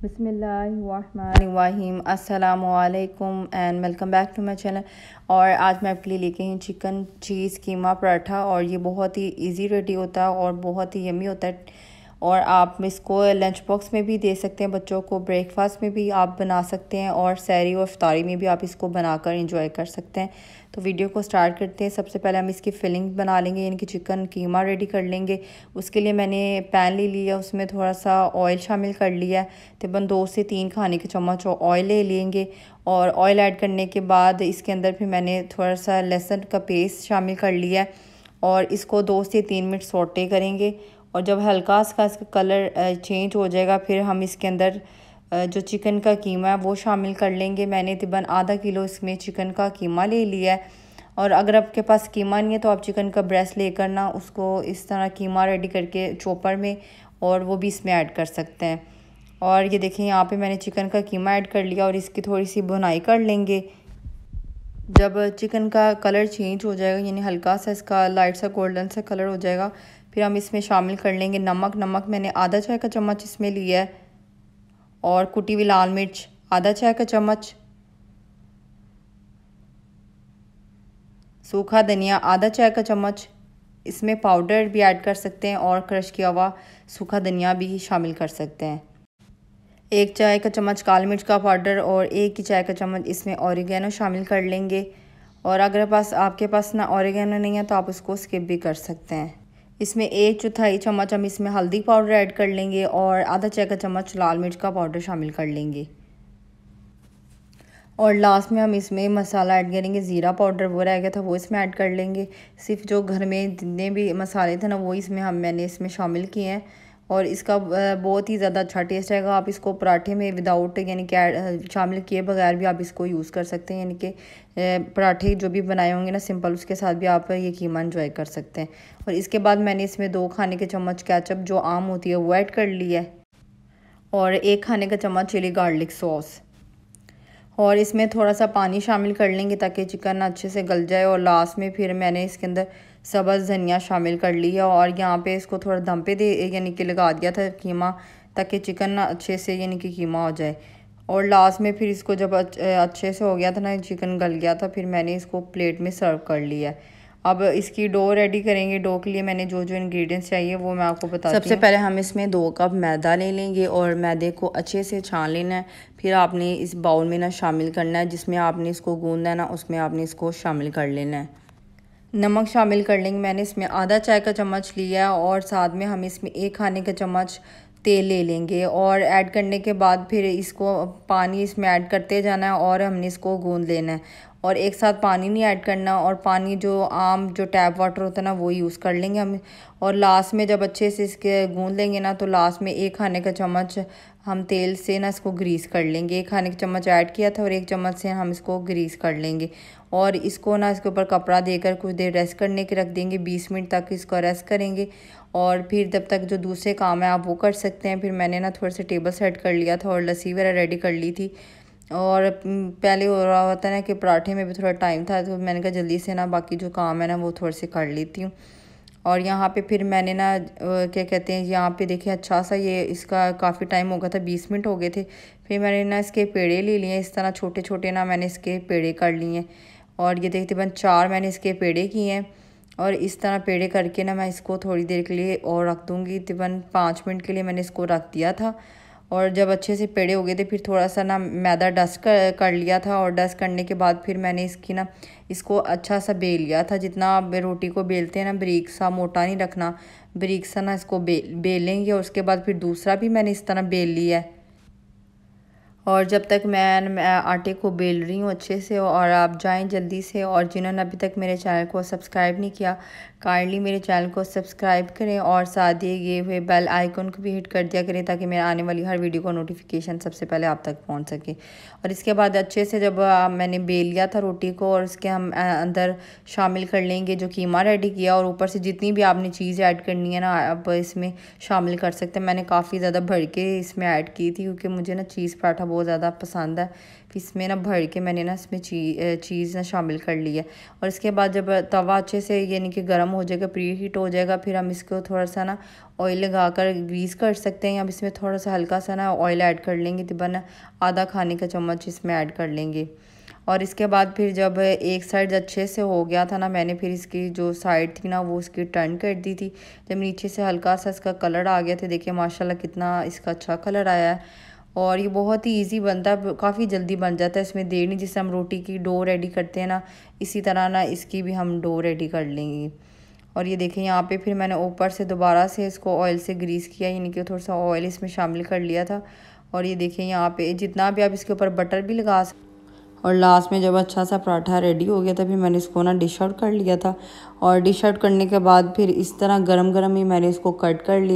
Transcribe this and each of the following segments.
बसमीम अल्लाम and welcome back to my channel और आज मैं आपके लिए लेके आई चिकन चीज़ कीमा पराठा और ये बहुत ही इजी रेडी होता है और बहुत ही यमी होता है और आप इसको लंच बॉक्स में भी दे सकते हैं बच्चों को ब्रेकफास्ट में भी आप बना सकते हैं और सैरी और अफ्तारी में भी आप इसको बनाकर इंजॉय कर सकते हैं तो वीडियो को स्टार्ट करते हैं सबसे पहले हम इसकी फिलिंग बना लेंगे यानी कि चिकन कीमा रेडी कर लेंगे उसके लिए मैंने पैन ले लिया उसमें थोड़ा सा ऑयल शामिल कर लिया तकरीबन दो से तीन खाने के चम्मच ऑयल ले लेंगे और ऑयल ऐड करने के बाद इसके अंदर फिर मैंने थोड़ा सा लहसुन का पेस्ट शामिल कर लिया और इसको दो से तीन मिनट सोटे करेंगे और जब हल्का सा इसका कलर चेंज हो जाएगा फिर हम इसके अंदर जो चिकन का कीमा है वो शामिल कर लेंगे मैंने तकरीबन आधा किलो इसमें चिकन का कीमा ले लिया है और अगर आपके पास कीमा नहीं है तो आप चिकन का ब्रेस्ट लेकर ना उसको इस तरह कीमा रेडी करके चोपर में और वो भी इसमें ऐड कर सकते हैं और ये देखें यहाँ पे मैंने चिकन का कीमा ऐड कर लिया और इसकी थोड़ी सी बुनाई कर लेंगे जब चिकन का कलर चेंज हो जाएगा यानी हल्का सा इसका लाइट सा गोल्डन सा कलर हो जाएगा फिर हम इसमें शामिल कर लेंगे नमक नमक मैंने आधा चाय का चम्मच इसमें लिया है और कुटी हुई लाल मिर्च आधा चाय का चम्मच सूखा धनिया आधा चाय का चम्मच इसमें पाउडर भी ऐड कर सकते हैं और क्रश किया हुआ सूखा धनिया भी शामिल कर सकते हैं एक चाय का चम्मच काल मिर्च का पाउडर और एक ही चाय का चम्मच इसमें औरगैनो शामिल कर लेंगे और अगर पास आपके पास ना औरगैनो नहीं है तो आप उसको स्किप भी कर सकते हैं इसमें एक चौथाई चम्मच हम इसमें हल्दी पाउडर ऐड कर लेंगे और आधा चाय का चम्मच लाल मिर्च का पाउडर शामिल कर लेंगे और लास्ट में हम इसमें मसाला ऐड करेंगे ज़ीरा पाउडर वो रह गया था वो इसमें ऐड कर लेंगे सिर्फ जो घर में जितने भी मसाले थे ना वो इसमें हम मैंने इसमें शामिल किए हैं और इसका बहुत ही ज़्यादा अच्छा टेस्ट आएगा आप इसको पराठे में विदाउट यानी कि शामिल किए बगैर भी आप इसको यूज़ कर सकते हैं यानी कि पराठे जो भी बनाए होंगे ना सिंपल उसके साथ भी आप ये कीमा इंजॉय कर सकते हैं और इसके बाद मैंने इसमें दो खाने के चम्मच कैचअप जो आम होती है वो ऐड कर लिया है और एक खाने का चम्मच चिली गार्लिक सॉस और इसमें थोड़ा सा पानी शामिल कर लेंगे ताकि चिकन अच्छे से गल जाए और लास्ट में फिर मैंने इसके अंदर सब्ज़ धनिया शामिल कर ली है और यहाँ पे इसको थोड़ा दम पे दे यानी कि लगा दिया था कीमा ताकि चिकन ना अच्छे से यानी कि कीमा हो जाए और लास्ट में फिर इसको जब अच्छे से हो गया था ना चिकन गल गया था फिर मैंने इसको प्लेट में सर्व कर लिया अब इसकी डो रेडी करेंगे डो के लिए मैंने जो जो इंग्रेडिएंट्स चाहिए वो मैं आपको बता सबसे पहले हम इसमें दो कप मैदा ले लेंगे और मैदे को अच्छे से छान लेना है फिर आपने इस बाउल में ना शामिल करना है जिसमें आपने इसको गूंदना है ना उसमें आपने इसको शामिल कर लेना है नमक शामिल कर लेंगे मैंने इसमें आधा चाय का चम्मच लिया और साथ में हम इसमें एक खाने का चम्मच तेल ले लेंगे और ऐड करने के बाद फिर इसको पानी इसमें ऐड करते जाना है और हमने इसको गूंद लेना है और एक साथ पानी नहीं ऐड करना और पानी जो आम जो टैप वाटर होता है ना वो यूज़ कर लेंगे हम और लास्ट में जब अच्छे से इसके गूंद लेंगे ना तो लास्ट में एक खाने का चम्मच हम तेल से ना इसको ग्रीस कर लेंगे एक खाने का चम्मच ऐड किया था और एक चम्मच से हम इसको ग्रीस कर लेंगे और इसको ना इसके ऊपर कपड़ा देकर कुछ देर रेस्ट करने के रख देंगे बीस मिनट तक इसको रेस्ट करेंगे और फिर जब तक जो दूसरे काम है आप वो कर सकते हैं फिर मैंने ना थोड़े से टेबल सेट कर लिया था और लस्सी वगैरह रेडी कर ली थी और पहले हो रहा होता ना कि पराठे में भी थोड़ा टाइम था तो मैंने कहा जल्दी से ना बाकी जो काम है ना वो थोड़े से कर लेती हूँ और यहाँ पे फिर मैंने ना क्या कहते हैं यहाँ पे देखिए अच्छा सा ये इसका काफ़ी टाइम हो गया था बीस मिनट हो गए थे फिर मैंने ना इसके पेड़े ले लिए इस तरह छोटे छोटे ना मैंने इसके पेड़े कर लिए और ये देखते बन चार मैंने इसके पेड़े किए हैं और इस तरह पेड़े करके ना मैं इसको थोड़ी देर के लिए और रख दूँगी तकरीबन पाँच मिनट के लिए मैंने इसको रख दिया था और जब अच्छे से पेड़े हो गए थे फिर थोड़ा सा ना मैदा डस्ट कर, कर लिया था और डस्ट करने के बाद फिर मैंने इसकी ना इसको अच्छा सा बेल लिया था जितना रोटी को बेलते हैं ना बरीक सा मोटा नहीं रखना ब्रिक सा ना इसको बेल बेलेंगे और उसके बाद फिर दूसरा भी मैंने इस तरह बेल लिया है और जब तक मैं, आटे को बेल रही हूँ अच्छे से और आप जाएं जल्दी से और जिन्होंने अभी तक मेरे चैनल को सब्सक्राइब नहीं किया काइंडली मेरे चैनल को सब्सक्राइब करें और साथ ही ये हुए बेल आइकन को भी हिट कर दिया करें ताकि मेरे आने वाली हर वीडियो का नोटिफिकेशन सबसे पहले आप तक पहुँच सके और इसके बाद अच्छे से जब मैंने बेल लिया था रोटी को और उसके हम अंदर शामिल कर लेंगे जो कीमा रेडी किया और ऊपर से जितनी भी आपने चीज़ ऐड करनी है ना आप इसमें शामिल कर सकते हैं मैंने काफ़ी ज़्यादा भर के इसमें ऐड की थी क्योंकि मुझे ना चीज़ पराठा बहुत ज़्यादा पसंद है फिर इसमें ना भर के मैंने ना इसमें ची, चीज़ ना शामिल कर ली है और इसके बाद जब तवा अच्छे से यानी कि गर्म हो जाएगा प्री हीट हो जाएगा फिर हम इसको थोड़ा सा ना ऑयल लगा कर ग्रीस कर सकते हैं अब इसमें थोड़ा सा हल्का सा ना ऑयल ऐड कर लेंगे बन आधा खाने का चम्मच इसमें ऐड कर लेंगे और इसके बाद फिर जब एक साइड अच्छे से हो गया था ना मैंने फिर इसकी जो साइड थी ना वो उसकी टर्न कर दी थी जब नीचे से हल्का सा इसका कलर आ गया था देखिए माशाल्लाह कितना इसका अच्छा कलर आया है और ये बहुत ही इजी बनता है काफ़ी जल्दी बन जाता है इसमें देर नहीं जिससे हम रोटी की डो रेडी करते हैं ना इसी तरह ना इसकी भी हम डो रेडी कर लेंगे और ये देखें यहाँ पे फिर मैंने ऊपर से दोबारा से इसको ऑयल से ग्रीस किया यानी कि थोड़ा सा ऑयल इसमें शामिल कर लिया था और ये देखें यहाँ पे जितना भी आप इसके ऊपर बटर भी लगा सकते और लास्ट में जब अच्छा सा पराठा रेडी हो गया था फिर मैंने इसको ना डिश आउट कर लिया था और डिश आउट करने के बाद फिर इस तरह गर्म गर्म ही मैंने इसको कट कर लिया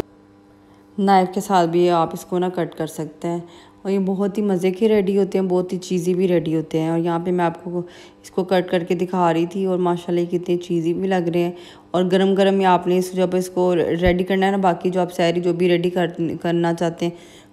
नाइफ़ के साथ भी आप इसको ना कट कर सकते हैं और ये बहुत ही मज़े के रेडी होते हैं बहुत ही चीज़ी भी रेडी होते हैं और यहाँ पे मैं आपको इसको कट करके दिखा रही थी और माशाल्लाह कितने चीज़ी भी लग रहे हैं और गरम गरम ये आपने इस जब इसको रेडी करना है ना बाकी जो आप सैरी जो भी रेडी कर, करना चाहते हैं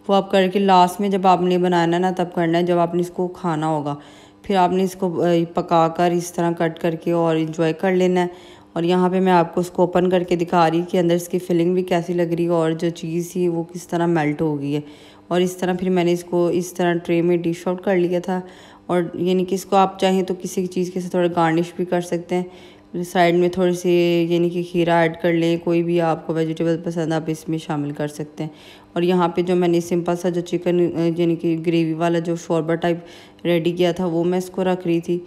वो आप करके लास्ट में जब आपने बनाना ना तब करना है जब आपने इसको खाना होगा फिर आपने इसको पका कर इस तरह कट करके और इन्जॉय कर लेना है और यहाँ पे मैं आपको उसको ओपन करके दिखा रही कि अंदर इसकी फिलिंग भी कैसी लग रही है और जो चीज़ थी वो किस तरह मेल्ट हो गई है और इस तरह फिर मैंने इसको इस तरह ट्रे में डिश आउट कर लिया था और यानी कि इसको आप चाहें तो किसी चीज़ के साथ थोड़ा गार्निश भी कर सकते हैं साइड में थोड़ी सी यानी कि खीरा ऐड कर लें कोई भी आपको वेजिटेबल पसंद आप इसमें शामिल कर सकते हैं और यहाँ पे जो मैंने सिंपल सा जो चिकन यानी कि ग्रेवी वाला जो शोरबा टाइप रेडी किया था वो मैं इसको रख रही थी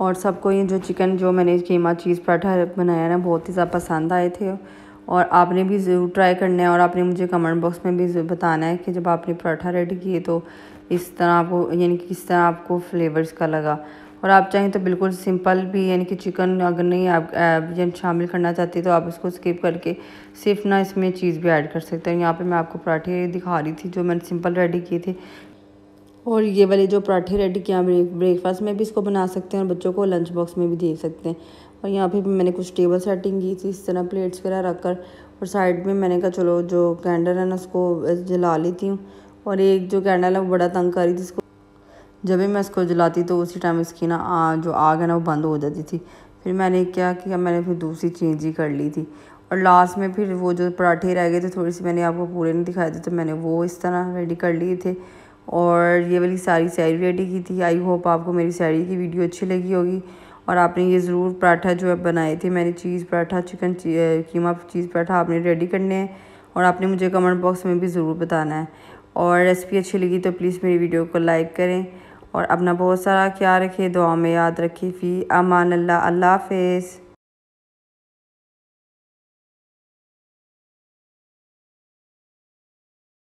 और सबको ये जो चिकन जो मैंने कीमा चीज़ पराठा बनाया ना बहुत ही ज़्यादा पसंद आए थे और आपने भी ज़रूर ट्राई करना है और आपने मुझे कमेंट बॉक्स में भी बताना है कि जब आपने पराठा रेडी किए तो इस तरह आपको यानी कि किस तरह आपको फ्लेवर्स का लगा और आप चाहें तो बिल्कुल सिंपल भी यानी कि चिकन अगर नहीं आप शामिल करना चाहते तो आप उसको स्किप करके सिर्फ ना इसमें चीज़ भी ऐड कर सकते हैं यहाँ पे मैं आपको पराठे दिखा रही थी जो मैंने सिंपल रेडी किए थे और ये वाले जो पराठे रेडी किया ब्रेकफास्ट में भी इसको बना सकते हैं और बच्चों को लंच बॉक्स में भी दे सकते हैं और यहाँ पे मैंने कुछ टेबल सेटिंग की थी इस तरह प्लेट्स वगैरह रख कर और साइड में मैंने कहा चलो जो कैंडल है ना उसको जला लेती हूँ और एक जो कैंडल है वो बड़ा तंग कर रही थी इसको जब भी मैं इसको जलाती तो उसी टाइम इसकी ना आ, जो आग है ना वो बंद हो जाती थी फिर मैंने क्या किया मैंने फिर दूसरी चेंज ही कर ली थी और लास्ट में फिर वो जो पराठे रह गए थे थोड़ी सी मैंने आपको पूरे नहीं दिखाए थे तो मैंने वो इस तरह रेडी कर लिए थे और ये वाली सारी सैरी रेडी की थी आई होप आपको मेरी साड़ी की वीडियो अच्छी लगी होगी और आपने ये ज़रूर पराठा जो है बनाए थे मैंने cheese paratha chicken keema cheese paratha आपने रेडी करने हैं और आपने मुझे कमेंट बॉक्स में भी ज़रूर बताना है और रेसिपी अच्छी लगी तो प्लीज़ मेरी वीडियो को लाइक करें और अपना बहुत सारा ख्याल रखें दुआ में याद रखें फ़ी अमान अल्लाह अल्लाह हाफिज़